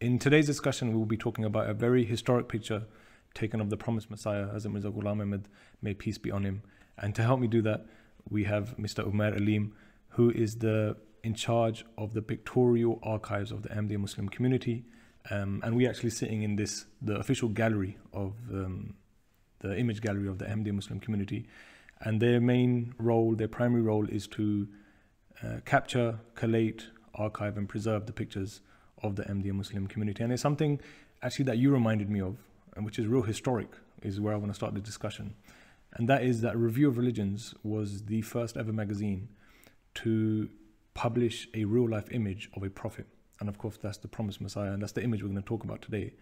In today's discussion, we will be talking about a very historic picture taken of the promised Messiah, Hazrat Mirza Ghulam Ahmed, may peace be on him. And to help me do that, we have Mr. Umar Alim, who is the in charge of the pictorial archives of the Ahmadiyya Muslim community. Um, and we're actually sitting in this, the official gallery of um, the image gallery of the Ahmadiyya Muslim community. And their main role, their primary role, is to uh, capture, collate, archive, and preserve the pictures of the MDA Muslim community. And it's something actually that you reminded me of, and which is real historic, is where I want to start the discussion. And that is that Review of Religions was the first ever magazine to publish a real life image of a prophet. And of course, that's the promised Messiah, and that's the image we're going to talk about today.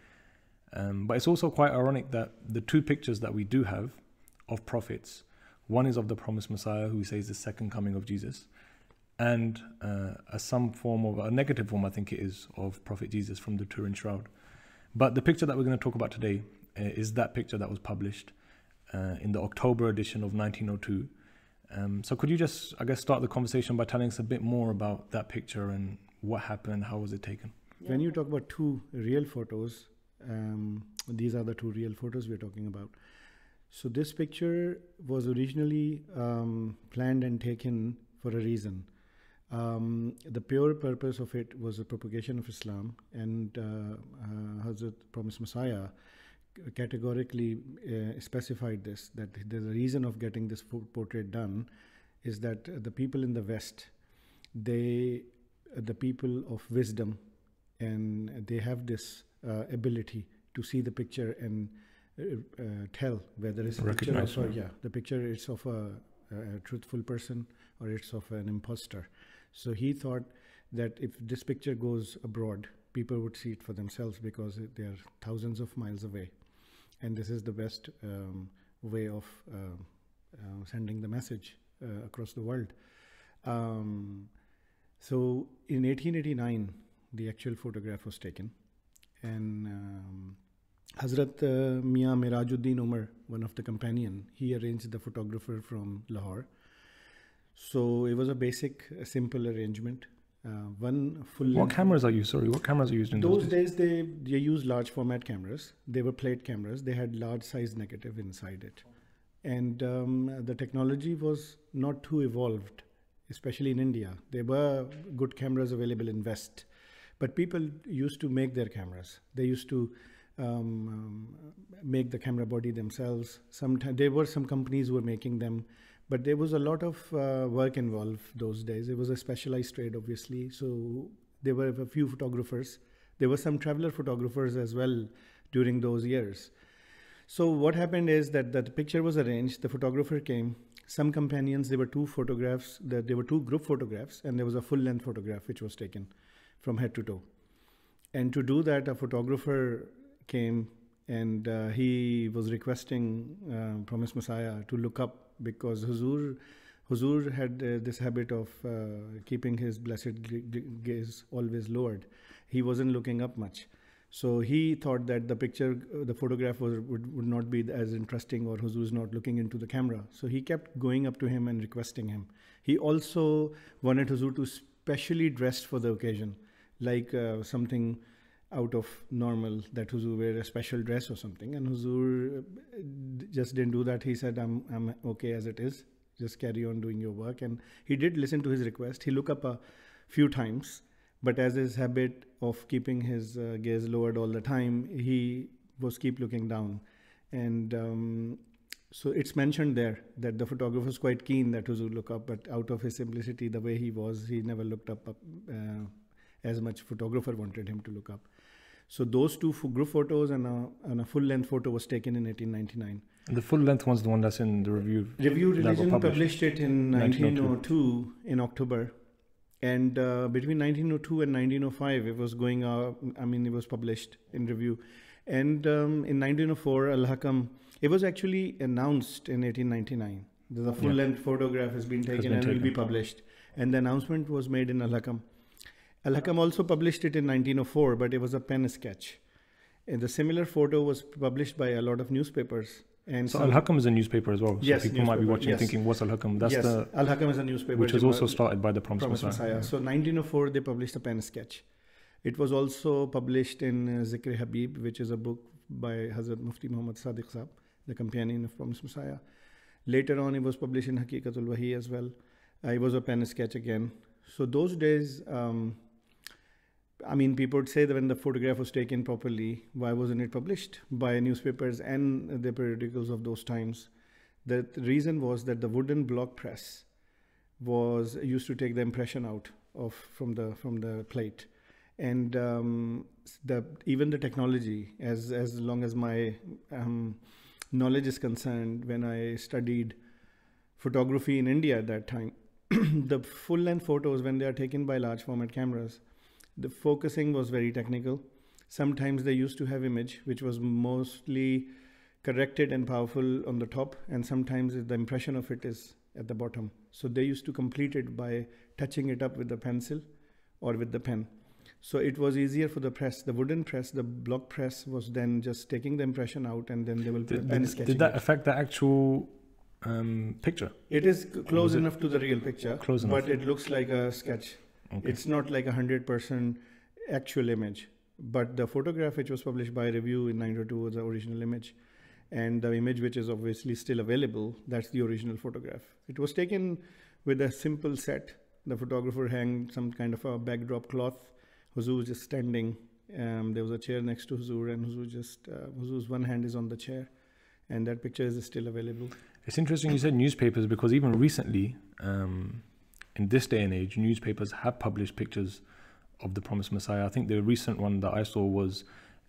Um, but it's also quite ironic that the two pictures that we do have of prophets one is of the promised Messiah, who we say is the second coming of Jesus, and uh, some form of a negative form, I think it is, of Prophet Jesus from the Turin Shroud. But the picture that we're going to talk about today uh, is that picture that was published uh, in the October edition of 1902. Um, so could you just, I guess, start the conversation by telling us a bit more about that picture and what happened and how was it taken? When you talk about two real photos, um, these are the two real photos we're talking about. So this picture was originally um, planned and taken for a reason. Um, the pure purpose of it was the propagation of Islam, and uh, uh, Hazrat Promised Messiah categorically uh, specified this that the reason of getting this portrait done is that the people in the West, they the people of wisdom, and they have this uh, ability to see the picture and uh, uh, tell whether it's a picture yeah the picture is of a a truthful person or it's of an impostor, so he thought that if this picture goes abroad, people would see it for themselves because they are thousands of miles away. And this is the best um, way of uh, uh, sending the message uh, across the world. Um, so in 1889, the actual photograph was taken. And um, Hazrat uh, Mia Mirajuddin Umar, one of the companion, he arranged the photographer from Lahore so it was a basic, a uh, simple arrangement. Uh, one full. What cameras are you? Sorry, what cameras are used in those, those days? days? They they used large format cameras. They were plate cameras. They had large size negative inside it, and um, the technology was not too evolved, especially in India. There were good cameras available in West, but people used to make their cameras. They used to. Um, um, make the camera body themselves. Sometimes there were some companies who were making them but there was a lot of uh, work involved those days. It was a specialized trade, obviously. So there were a few photographers. There were some traveler photographers as well during those years. So what happened is that, that the picture was arranged. The photographer came. Some companions. There were two photographs. That there were two group photographs, and there was a full length photograph which was taken from head to toe. And to do that, a photographer came and uh, he was requesting uh, Promise Messiah to look up because Huzur, Huzur had uh, this habit of uh, keeping his blessed gaze always lowered. He wasn't looking up much. So he thought that the picture, uh, the photograph was, would, would not be as interesting or is not looking into the camera. So he kept going up to him and requesting him. He also wanted Huzur to specially dress for the occasion, like uh, something out of normal that Huzur wear a special dress or something. And Huzur uh, just didn't do that. He said, I'm, I'm okay as it is. Just carry on doing your work. And he did listen to his request. He looked up a few times, but as his habit of keeping his uh, gaze lowered all the time, he was keep looking down. And um, so it's mentioned there that the photographer was quite keen that Huzur look up, but out of his simplicity, the way he was, he never looked up, up uh, as much photographer wanted him to look up. So those two group photos and a, and a full length photo was taken in 1899. And the full length one's the one that's in the review. Review Religion published. published. it in 1902, 1902 in October, and uh, between 1902 and 1905 it was going. Uh, I mean, it was published in review, and um, in 1904 Al Hakam. It was actually announced in 1899. The full yeah. length photograph has been taken has been and taken. will be published. And the announcement was made in Al Hakam. Al Hakam also published it in 1904, but it was a pen sketch. And the similar photo was published by a lot of newspapers. And so Al Hakam is a newspaper as well. So yes, people might be watching yes. thinking, what's Al Hakam? That's yes. the Al Hakam is a newspaper. Which was also started by the Promised, Messiah. Messiah. Yeah. So 1904 they published a pen sketch. It was also published in uh, Zikr Habib, which is a book by Hazrat Mufti Muhammad Sadiq Saab, the companion of Promised Messiah. Later on, it was published in Hakikatul Wahi as well. Uh, it was a pen sketch again. So those days, um, I mean, people would say that when the photograph was taken properly, why wasn't it published by newspapers and the periodicals of those times? The reason was that the wooden block press was used to take the impression out of from the from the plate, and um, the even the technology, as as long as my um, knowledge is concerned, when I studied photography in India at that time, the full length photos when they are taken by large format cameras the focusing was very technical. Sometimes they used to have image, which was mostly corrected and powerful on the top, and sometimes the impression of it is at the bottom. So they used to complete it by touching it up with the pencil or with the pen. So it was easier for the press. The wooden press, the block press, was then just taking the impression out, and then they will did, then did, did that it. affect the actual um, picture? It is close enough it? to the real picture, close enough. but it looks like a sketch. Okay. It's not like a 100% actual image. But the photograph which was published by Review in 902 was the original image. And the image which is obviously still available, that's the original photograph. It was taken with a simple set. The photographer hung some kind of a backdrop cloth. Huzur was just standing. Um, there was a chair next to Huzur and Huzur just, uh, one hand is on the chair. And that picture is still available. It's interesting you said newspapers because even recently, um in this day and age, newspapers have published pictures of the promised Messiah. I think the recent one that I saw was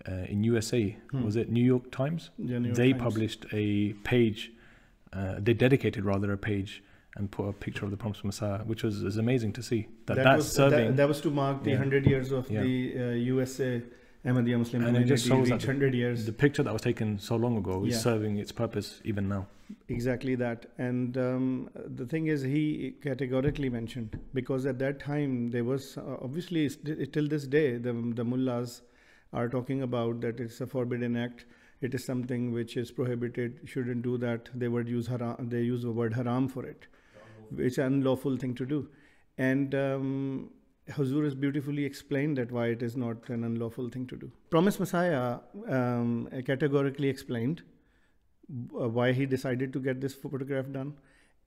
uh, in USA. Hmm. Was it New York Times? Yeah, New York they Times. published a page. Uh, they dedicated rather a page and put a picture of the promised Messiah, which was, amazing to see. That, that was, serving. That, that, was to mark the yeah. 100 years of yeah. the uh, USA Ahmadiyya Muslim and community it just shows that 100 years. The picture that was taken so long ago yeah. is serving its purpose even now. Exactly that. And um, the thing is, he categorically mentioned because at that time there was uh, obviously till this day the the mullahs are talking about that it's a forbidden act. It is something which is prohibited. Shouldn't do that. They would use haram. They use the word haram for it. It's an unlawful thing to do. And um, Hazur has beautifully explained that why it is not an unlawful thing to do. Promised Messiah um, categorically explained uh, why he decided to get this photograph done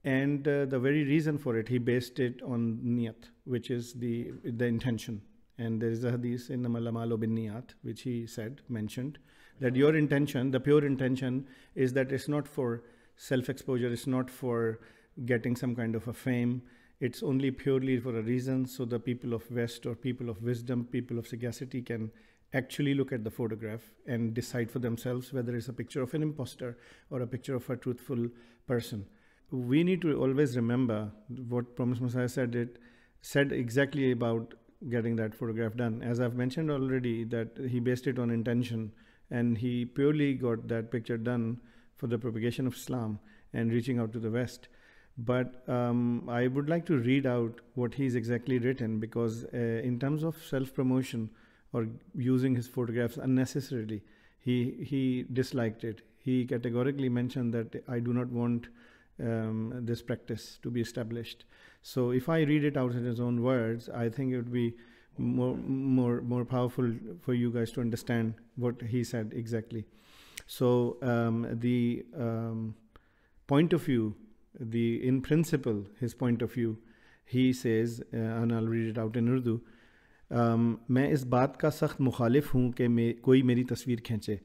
and uh, the very reason for it, he based it on niyat, which is the, the intention. And there is a hadith in the Malamalu bin Niyat, which he said, mentioned, that your intention, the pure intention, is that it's not for self exposure, it's not for getting some kind of a fame, it's only purely for a reason so the people of west or people of wisdom people of sagacity can actually look at the photograph and decide for themselves whether it's a picture of an imposter or a picture of a truthful person we need to always remember what promise messiah said it said exactly about getting that photograph done as i've mentioned already that he based it on intention and he purely got that picture done for the propagation of islam and reaching out to the west but um, I would like to read out what he's exactly written because, uh, in terms of self promotion or using his photographs unnecessarily, he, he disliked it. He categorically mentioned that I do not want um, this practice to be established. So, if I read it out in his own words, I think it would be more more more powerful for you guys to understand what he said exactly so um, the um, point of view the in principle his point of view he says uh, and I'll read it out in Urdu um, मैं इस बात का सख्त मुखालिफ हूँ कि मे कोई मेरी तस्वीर खींचे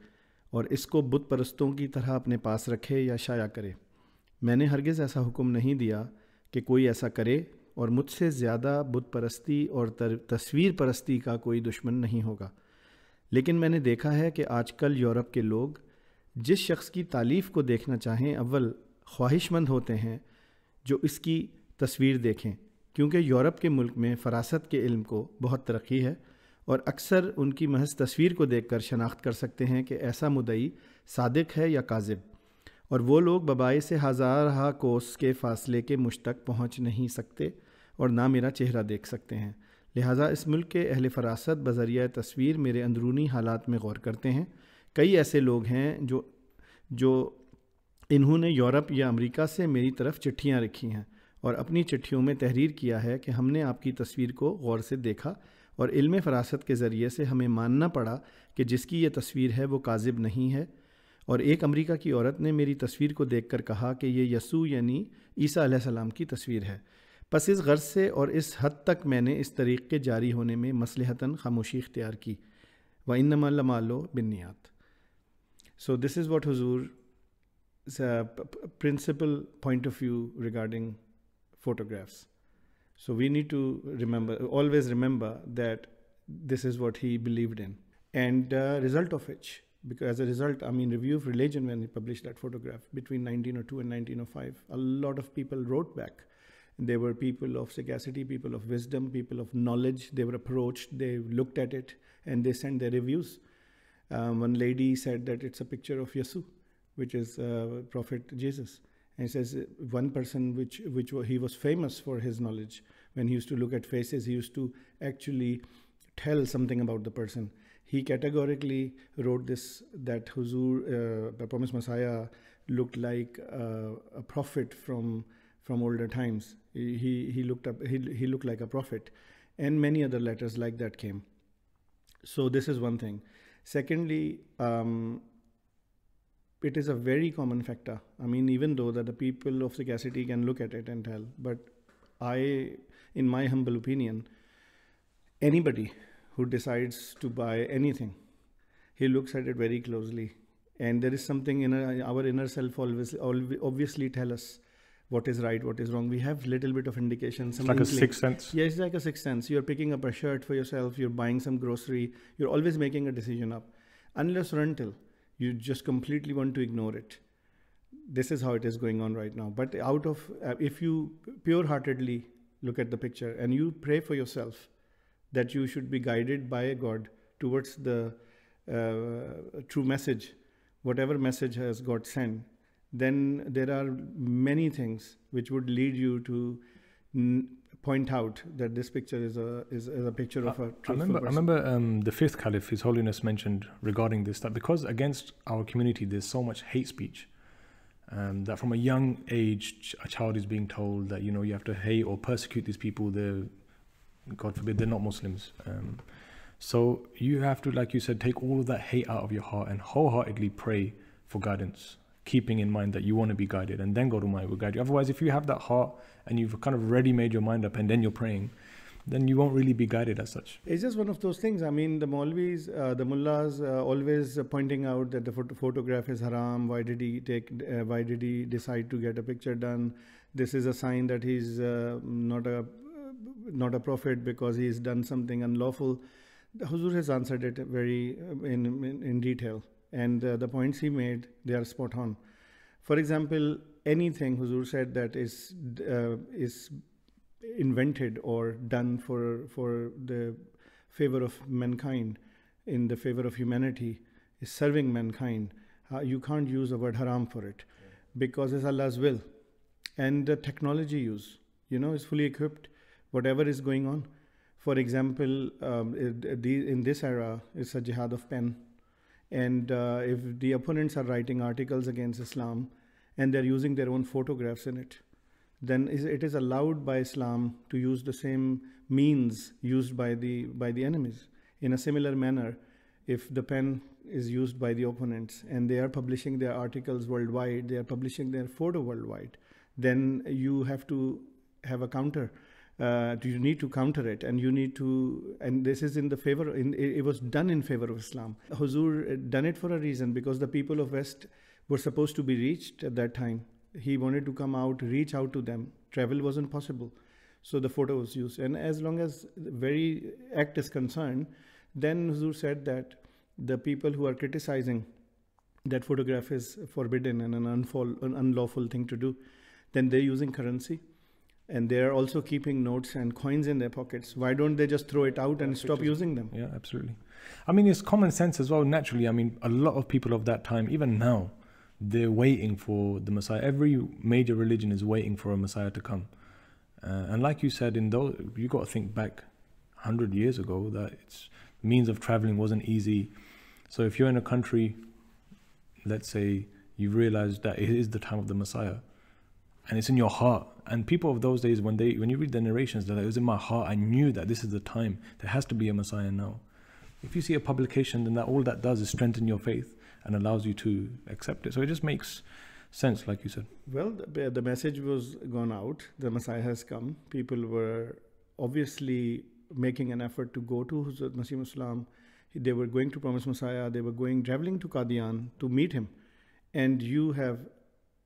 और इसको बुत परस्तों की तरह अपने पास रखे या शाया करे मैंने हरगिज़ ऐसा हुक्म नहीं दिया कि कोई ऐसा करे और मुझसे ज़्यादा बुत परस्ती और तर, तस्वीर परस्ती का कोई दुश्मन नहीं होगा लेकिन मैंने देखा है कि आजकल यूरोप के लोग जिस शख्स की तालीफ को देखना चाहें अव्वल ख्वाहिशमंद होते हैं जो इसकी तस्वीर देखें क्योंकि यूरोप के मुल्क में फ़रासत के इल्म को बहुत तरक्की है और अक्सर उनकी महज तस्वीर को देखकर शनाख्त कर सकते हैं कि ऐसा मुदई सादक है या काजिब और वो लोग बबाई से हज़ारहा कोस के फासले के मुझ तक पहुँच नहीं सकते और ना मेरा चेहरा देख सकते हैं लिहाजा इस मुल्क के अहल फरासत बजरिया तस्वीर मेरे अंदरूनी हालात में गौर करते हैं कई ऐसे लोग हैं जो जो इन्होंने यूरोप या अमेरिका से मेरी तरफ चिट्ठियाँ रखी हैं और अपनी चिट्ठियों में तहरीर किया है कि हमने आपकी तस्वीर को गौर से देखा और इल्म फरासत के ज़रिए से हमें मानना पड़ा कि जिसकी ये तस्वीर है वो काजिब नहीं है और एक अमेरिका की औरत ने मेरी तस्वीर को देखकर कहा कि ये यसू यानी ईसा सलाम की तस्वीर है बस इस गर्ज से और इस हद तक मैंने इस तरीक़ के जारी होने में मसलहता खामोशी इख्तियार की व इनमालो बिनियात सो दिस इज़ वॉट हजूर principal point of view regarding photographs. So we need to remember, always remember that this is what he believed in. And uh, result of which, because as a result, I mean, Review of Religion, when he published that photograph between 1902 and 1905, a lot of people wrote back. They were people of sagacity, people of wisdom, people of knowledge. They were approached, they looked at it, and they sent their reviews. Um, one lady said that it's a picture of Yesu which is uh, Prophet Jesus. And he says one person which which he was famous for his knowledge. When he used to look at faces, he used to actually tell something about the person. He categorically wrote this that Huzur, uh, the promised Messiah, looked like uh, a prophet from from older times. He he looked up he he looked like a prophet, and many other letters like that came. So this is one thing. Secondly, um, it is a very common factor. I mean, even though that the people of sagacity can look at it and tell, but I, in my humble opinion, anybody who decides to buy anything, he looks at it very closely. And there is something in our inner self always, obviously tell us what is right, what is wrong. We have little bit of indication. it's like a sixth sense. Yeah, it's like a sixth sense. You're picking up a shirt for yourself. You're buying some grocery. You're always making a decision up, unless or until you just completely want to ignore it this is how it is going on right now but out of uh, if you pure heartedly look at the picture and you pray for yourself that you should be guided by god towards the uh, true message whatever message has god sent then there are many things which would lead you to point out that this picture is a is, is a picture of a I remember, I remember um, the fifth caliph, His Holiness, mentioned regarding this that because against our community there's so much hate speech, um, that from a young age a child is being told that you know you have to hate or persecute these people. They're, God forbid, they're not Muslims. Um, so you have to, like you said, take all of that hate out of your heart and wholeheartedly pray for guidance keeping in mind that you want to be guided and then God Almighty will guide you. Otherwise, if you have that heart and you've kind of already made your mind up and then you're praying, then you won't really be guided as such. It's just one of those things. I mean, the Maulvis, uh, the mullahs, uh, always pointing out that the photo- photograph is haram. Why did he take? Uh, why did he decide to get a picture done? This is a sign that he's uh, not a not a prophet because he's done something unlawful. The Huzur has answered it very uh, in, in, in detail and uh, the points he made, they are spot on. For example, anything Huzur said that is uh, is invented or done for for the favor of mankind, in the favor of humanity, is serving mankind. Uh, you can't use the word haram for it because it's Allah's will. And the technology use, you know, is fully equipped, whatever is going on. For example, um, in this era, it's a jihad of pen and uh, if the opponents are writing articles against Islam and they're using their own photographs in it, then it is allowed by Islam to use the same means used by the by the enemies in a similar manner. If the pen is used by the opponents and they are publishing their articles worldwide, they are publishing their photo worldwide, then you have to have a counter uh, you need to counter it and you need to and this is in the favor in it was done in favor of islam huzur uh, done it for a reason because the people of west were supposed to be reached at that time he wanted to come out reach out to them travel wasn't possible so the photo was used and as long as very act is concerned then huzur said that the people who are criticizing that photograph is forbidden and an, unfall, an unlawful thing to do then they're using currency and they're also keeping notes and coins in their pockets why don't they just throw it out and stop using them yeah absolutely i mean it's common sense as well naturally i mean a lot of people of that time even now they're waiting for the messiah every major religion is waiting for a messiah to come uh, and like you said in those you got to think back 100 years ago that it's means of traveling wasn't easy so if you're in a country let's say you've realized that it is the time of the messiah and it's in your heart. And people of those days, when they when you read the narrations, that like, it was in my heart. I knew that this is the time. There has to be a Messiah now. If you see a publication, then that all that does is strengthen your faith and allows you to accept it. So it just makes sense, like you said. Well, the, the message was gone out. The Messiah has come. People were obviously making an effort to go to Hazrat Masih Islam. They were going to promise Messiah. They were going traveling to Qadian to meet him. And you have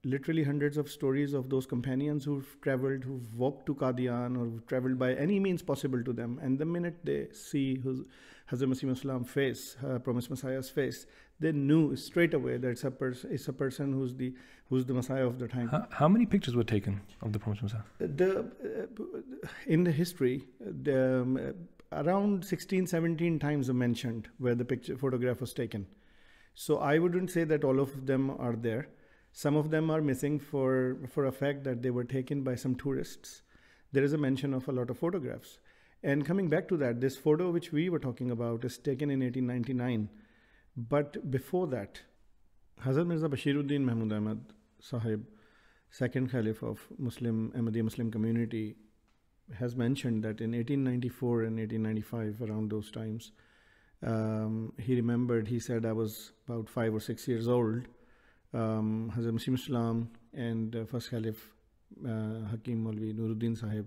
literally hundreds of stories of those companions who've traveled, who've walked to Qadian or who've traveled by any means possible to them. And the minute they see Hazrat Masih face, uh, promised Messiah's face, they knew straight away that it's a, pers- it's a person who's the who's the Messiah of the time. How, how many pictures were taken of the promised Messiah? The, uh, in the history, the, um, around 16, 17 times are mentioned where the picture photograph was taken. So I wouldn't say that all of them are there some of them are missing for, for a fact that they were taken by some tourists. There is a mention of a lot of photographs. And coming back to that, this photo which we were talking about is taken in 1899. But before that, Hazrat Mirza Bashiruddin Mahmud Ahmad Sahib, second Caliph of Muslim Ahmadiyya Muslim community, has mentioned that in 1894 and 1895, around those times, um, he remembered, he said, I was about five or six years old um, Hazrat Masim Islam and uh, first Caliph uh, Hakim Malvi Nuruddin Sahib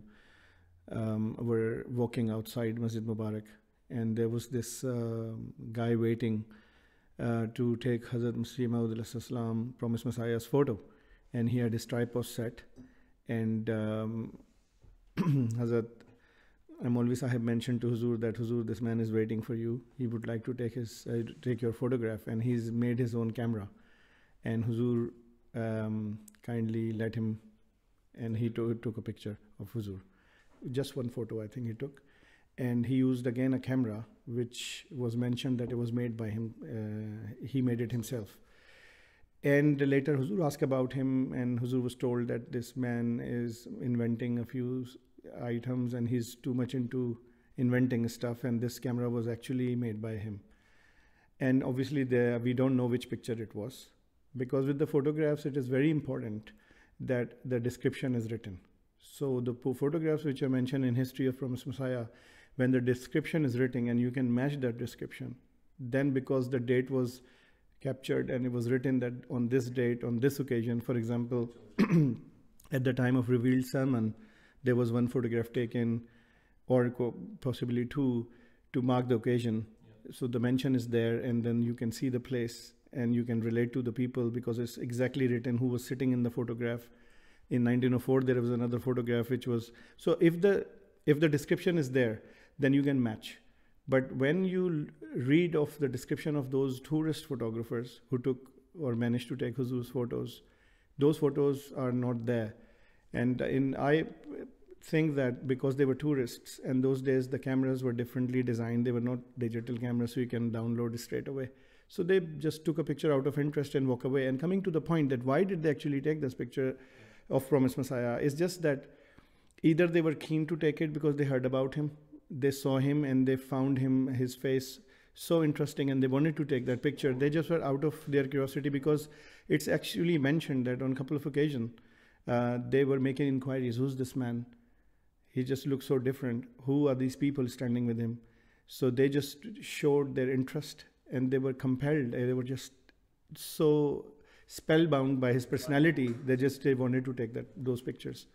um, were walking outside Masjid Mubarak and there was this uh, guy waiting uh, to take Hazrat Masih Maud Islam, Promised Messiah's photo and he had his tripod set and um, Hazrat Molvi Sahib mentioned to Huzur that Huzur, this man is waiting for you. He would like to take his uh, take your photograph, and he's made his own camera and Huzur um, kindly let him, and he to, took a picture of Huzur. Just one photo, I think he took. And he used again a camera, which was mentioned that it was made by him. Uh, he made it himself. And later Huzur asked about him, and Huzur was told that this man is inventing a few items and he's too much into inventing stuff, and this camera was actually made by him. And obviously, there, we don't know which picture it was because with the photographs it is very important that the description is written. So the photographs which are mentioned in History of Promised Messiah, when the description is written and you can match that description, then because the date was captured and it was written that on this date, on this occasion, for example, at the time of revealed sermon, there was one photograph taken or possibly two to mark the occasion. Yeah. So the mention is there and then you can see the place and you can relate to the people because it's exactly written who was sitting in the photograph. In 1904, there was another photograph which was so if the if the description is there, then you can match. But when you read of the description of those tourist photographers who took or managed to take Huzu's photos, those photos are not there. And in I think that because they were tourists and those days the cameras were differently designed, they were not digital cameras, so you can download straight away. So they just took a picture out of interest and walk away. And coming to the point that why did they actually take this picture of Promised Messiah? It's just that either they were keen to take it because they heard about him, they saw him, and they found him, his face so interesting, and they wanted to take that picture. They just were out of their curiosity because it's actually mentioned that on a couple of occasions uh, they were making inquiries who's this man? He just looks so different. Who are these people standing with him? So they just showed their interest and they were compelled. Eh, they were just so spellbound by his personality. They just they wanted to take that those pictures.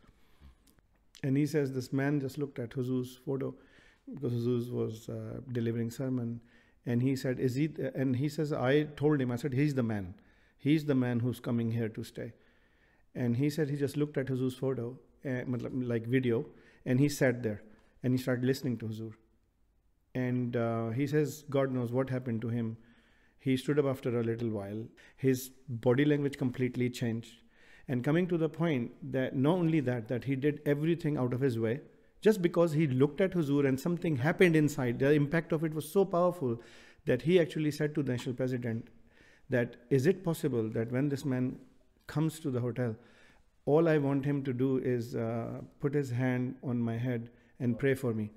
And he says this man just looked at Huzu's photo because Huzuz was uh, delivering sermon, and he said, "Is he?" And he says, "I told him. I said he's the man. He's the man who's coming here to stay." And he said he just looked at Huzur's photo, uh, like video, and he sat there and he started listening to Huzur and uh, he says god knows what happened to him he stood up after a little while his body language completely changed and coming to the point that not only that that he did everything out of his way just because he looked at huzur and something happened inside the impact of it was so powerful that he actually said to the national president that is it possible that when this man comes to the hotel all i want him to do is uh, put his hand on my head and pray for me